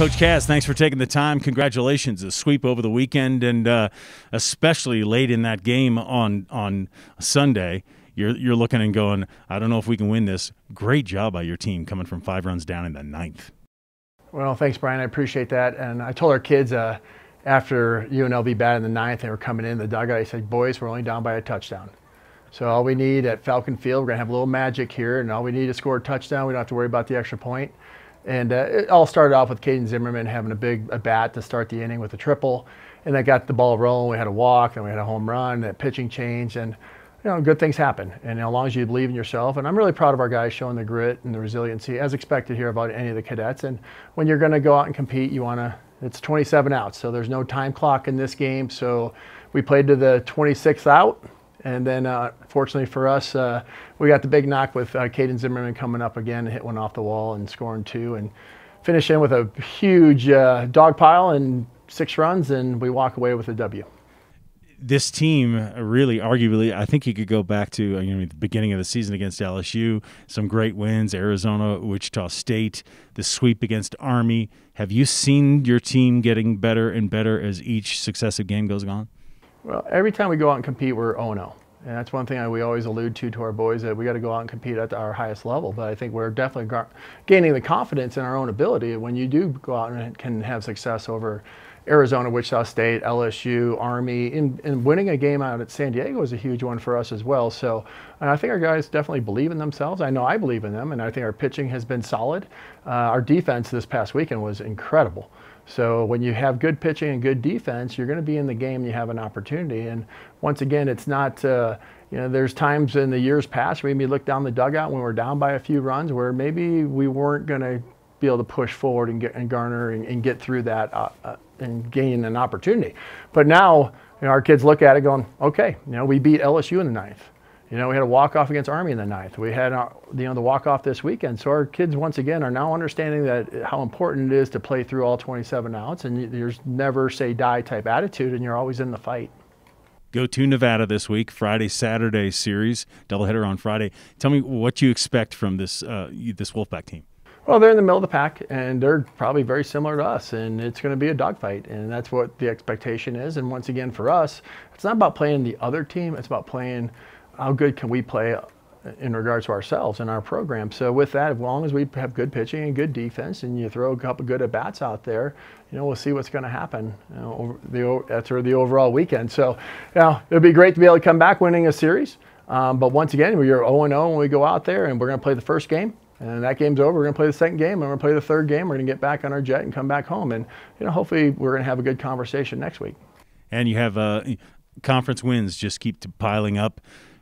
Coach Cass, thanks for taking the time. Congratulations, a sweep over the weekend, and uh, especially late in that game on on Sunday. You're you're looking and going. I don't know if we can win this. Great job by your team coming from five runs down in the ninth. Well, thanks, Brian. I appreciate that. And I told our kids uh, after UNLV bat in the ninth, they were coming in the dugout. I said, "Boys, we're only down by a touchdown." So all we need at Falcon Field, we're gonna have a little magic here, and all we need to score a touchdown. We don't have to worry about the extra point. And uh, it all started off with Caden Zimmerman having a big a bat to start the inning with a triple. And that got the ball rolling. We had a walk and we had a home run, that pitching change. And you know, good things happen. And as long as you believe in yourself, and I'm really proud of our guys showing the grit and the resiliency as expected here about any of the cadets. And when you're going to go out and compete, you want to, it's 27 outs. So there's no time clock in this game. So we played to the 26th out and then, uh, fortunately for us, uh, we got the big knock with uh, Caden Zimmerman coming up again, hit one off the wall and scoring two, and finish in with a huge uh, dog pile and six runs, and we walk away with a W. This team, really, arguably, I think you could go back to uh, you know, the beginning of the season against LSU, some great wins, Arizona, Wichita State, the sweep against Army. Have you seen your team getting better and better as each successive game goes on? Well, every time we go out and compete, we're 0-0. And that's one thing I, we always allude to to our boys that we got to go out and compete at our highest level. But I think we're definitely gaining the confidence in our own ability. When you do go out and can have success over Arizona, Wichita State, LSU, Army, and, and winning a game out at San Diego is a huge one for us as well. So I think our guys definitely believe in themselves. I know I believe in them, and I think our pitching has been solid. Uh, our defense this past weekend was incredible. So when you have good pitching and good defense, you're going to be in the game. You have an opportunity. And once again, it's not. Uh, you know, there's times in the years past maybe look down the dugout when we're down by a few runs where maybe we weren't going to be able to push forward and, get, and garner and, and, get through that uh, uh, and gain an opportunity. But now you know, our kids look at it going, okay, you know, we beat LSU in the ninth. You know, we had a walk off against Army in the ninth. We had uh, you know the walk off this weekend. So our kids once again are now understanding that how important it is to play through all 27 outs, and there's never say die type attitude, and you're always in the fight. Go to Nevada this week, Friday Saturday series doubleheader on Friday. Tell me what you expect from this uh, this Wolfpack team. Well, they're in the middle of the pack, and they're probably very similar to us, and it's going to be a dogfight, and that's what the expectation is. And once again, for us, it's not about playing the other team; it's about playing how good can we play uh, in regards to ourselves and our program. So with that, as long as we have good pitching and good defense, and you throw a couple good at bats out there, you know we'll see what's going to happen you know, over the after the overall weekend. So, now it'd be great to be able to come back winning a series. Um, but once again, we are 0 0 when we go out there, and we're going to play the first game. And that game's over. We're going to play the second game, and we're going to play the third game. We're going to get back on our jet and come back home. And you know, hopefully, we're going to have a good conversation next week. And you have uh, conference wins just keep piling up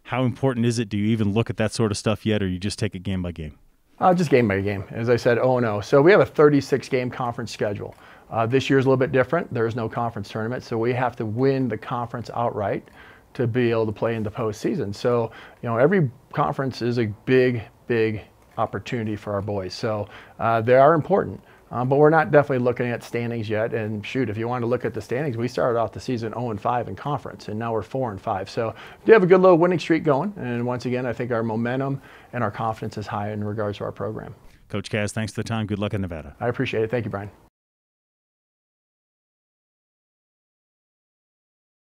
how important is it? Do you even look at that sort of stuff yet, or you just take it game by game? Uh, just game by game. As I said, oh no. So we have a 36 game conference schedule. Uh, this year's a little bit different. There is no conference tournament, so we have to win the conference outright to be able to play in the postseason. So, you know, every conference is a big, big opportunity for our boys. So uh, they are important. Um, but we're not definitely looking at standings yet. And shoot, if you want to look at the standings, we started off the season 0 and 5 in conference, and now we're 4 and 5. So we do have a good little winning streak going. And once again, I think our momentum and our confidence is high in regards to our program. Coach Kaz, thanks for the time. Good luck in Nevada. I appreciate it. Thank you, Brian.